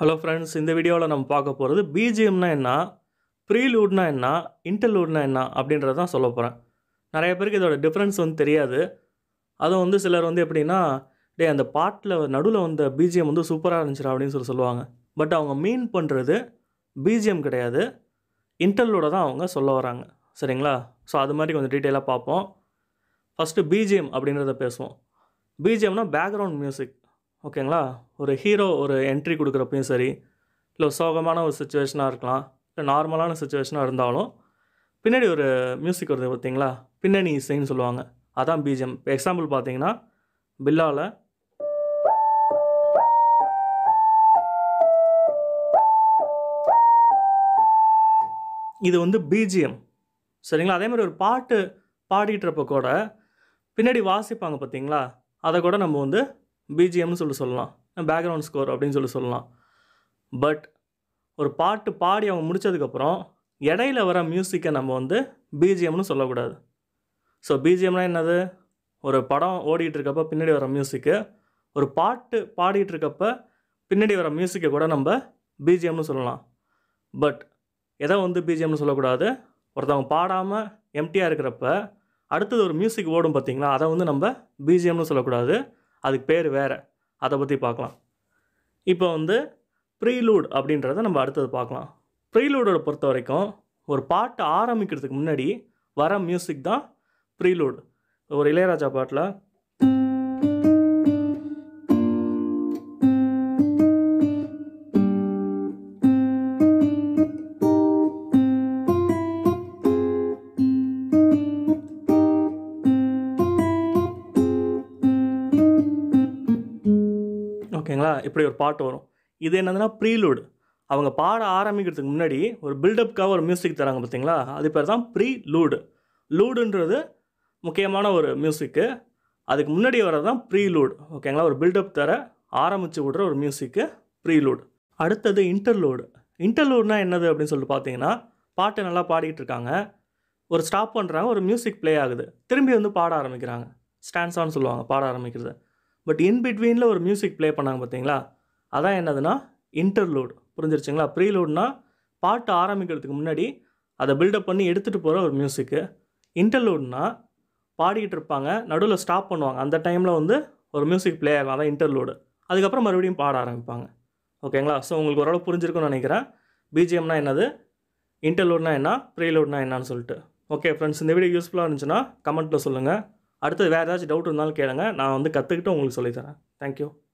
hello friends இந்த வீடியோவில் நம்ம பார்க்க போகிறது பிஜிஎம்னா என்ன ப்ரீலூட்னா என்ன இன்டர்லூட்னா என்ன அப்படின்றத தான் சொல்ல போகிறேன் நிறைய பேருக்கு இதோட டிஃப்ரென்ஸ் வந்து தெரியாது அதுவும் வந்து சிலர் வந்து எப்படின்னா டே அந்த பாட்டில் நடுவில் வந்த பிஜிஎம் வந்து சூப்பராக இருந்துச்சுடா அப்படின்னு சொல்லி சொல்லுவாங்க பட் அவங்க மீன் பண்ணுறது பிஜிஎம் கிடையாது இன்டர்லூட தான் அவங்க சொல்ல வராங்க சரிங்களா ஸோ அது மாதிரி கொஞ்சம் டீட்டெயிலாக பார்ப்போம் ஃபஸ்ட்டு பிஜிஎம் அப்படின்றத பேசுவோம் பிஜிஎம்னா பேக்ரவுண்ட் மியூசிக் ஓகேங்களா ஒரு ஹீரோ ஒரு என்ட்ரி கொடுக்குறப்பையும் சரி இல்லை சோகமான ஒரு சுச்சுவேஷனாக இருக்கலாம் இல்லை நார்மலான சுச்சுவேஷனாக இருந்தாலும் பின்னாடி ஒரு மியூசிக் வருது பார்த்தீங்களா பின்னணி இசைன்னு சொல்லுவாங்க அதான் பீஜியம் இப்போ எக்ஸாம்பிள் பார்த்தீங்கன்னா பில்லாவில் இது வந்து பிஜிஎம் சரிங்களா அதே மாதிரி ஒரு பாட்டு பாடிட்டுறப்ப கூட பின்னாடி வாசிப்பாங்க பார்த்தீங்களா அதை கூட நம்ம வந்து பிஜிஎம்னு சொல்லி சொல்லலாம் பேக்ரவுண்ட் ஸ்கோர் அப்படின்னு சொல்லி சொல்லலாம் பட் ஒரு பாட்டு பாடி அவங்க முடித்ததுக்கப்புறம் இடையில வர மியூசிக்கை நம்ம வந்து பிஜிஎம்னு சொல்லக்கூடாது ஸோ பிஜிஎம்னா என்னது ஒரு படம் ஓடிக்கிட்டு இருக்கப்போ பின்னாடி வர மியூசிக்கு ஒரு பாட்டு பாடிக்கிட்டு இருக்கப்போ பின்னாடி வர மியூசிக்கை கூட நம்ம பிஜிஎம்னு சொல்லலாம் பட் எதை வந்து பிஜிஎம்னு சொல்லக்கூடாது ஒருத்தவங்க பாடாமல் எம்டியாக இருக்கிறப்ப அடுத்தது ஒரு மியூசிக் ஓடும் பார்த்திங்களா அதை வந்து நம்ம பிஜிஎம்னு சொல்லக்கூடாது அதுக்கு பேர் வேறு அதை பற்றி பார்க்கலாம் இப்போ வந்து ப்ரீலூட் அப்படின்றத நம்ம அடுத்தது பார்க்கலாம் ப்ரீலூடோட பொறுத்த வரைக்கும் ஒரு பாட்டு ஆரம்பிக்கிறதுக்கு முன்னாடி வர மியூசிக் தான் ப்ரீலூட் ஒரு இளையராஜா பாட்டில் ஓகேங்களா இப்படி ஒரு பாட்டு வரும் இது என்னதுன்னா ப்ரீலூடு அவங்க பாட ஆரம்பிக்கிறதுக்கு முன்னாடி ஒரு பில்டப்காக ஒரு மியூசிக் தராங்க பார்த்தீங்களா அது பேர் தான் ப்ரீ லூடு லூடுன்றது முக்கியமான ஒரு மியூசிக்கு அதுக்கு முன்னாடி வரது தான் ப்ரீ லூடு ஓகேங்களா ஒரு பில்டப் தர ஆரம்பித்து விடுற ஒரு மியூசிக்கு ப்ரீ லூடு அடுத்தது இன்டர்லூடு இன்டர்லூடுனா என்னது அப்படின்னு சொல்லிட்டு பார்த்தீங்கன்னா பாட்டை நல்லா பாடிக்கிட்டு இருக்காங்க ஒரு ஸ்டாப் பண்ணுறாங்க ஒரு மியூசிக் ப்ளே ஆகுது திரும்பி வந்து பாட ஆரம்பிக்கிறாங்க ஸ்டான்ஸான்னு சொல்லுவாங்க பாட ஆரம்பிக்கிறது பட் இன் பிட்வீனில் ஒரு மியூசிக் ப்ளே பண்ணாங்க பார்த்தீங்களா அதான் என்னதுன்னா இன்டர்லோடு புரிஞ்சிருச்சுங்களா ப்ரீலூட்னா பாட்டு ஆரம்பிக்கிறதுக்கு முன்னாடி அதை பில்டப் பண்ணி எடுத்துகிட்டு போகிற ஒரு மியூசிக்கு இன்டர்லோடுனா பாடிக்கிட்டு இருப்பாங்க நடுவில் ஸ்டாப் பண்ணுவாங்க அந்த டைமில் வந்து ஒரு மியூசிக் ப்ளே ஆகும் அதான் இன்டர்லோடு அதுக்கப்புறம் மறுபடியும் பாட ஆரம்பிப்பாங்க ஓகேங்களா ஸோ உங்களுக்கு ஓரளவு புரிஞ்சிருக்குன்னு நினைக்கிறேன் பிஜிஎம்னா என்னது இன்டர்லூட்னா என்ன ப்ரீலோட்னா என்னன்னு சொல்லிட்டு ஓகே ஃப்ரெண்ட்ஸ் இந்த வீடியோ யூஸ்ஃபுல்லாக இருந்துச்சுன்னா கமெண்ட்டில் சொல்லுங்கள் அடுத்தது வேறு ஏதாச்சும் டவுட் இருந்தாலும் கேளுங்கள் நான் வந்து கற்றுக்கிட்டு உங்களுக்கு சொல்லித்தரேன் தேங்க்யூ